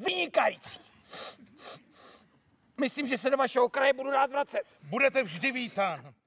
Vynikající. Myslím, že se do vašeho kraje budu rád vracet. Budete vždy vítán.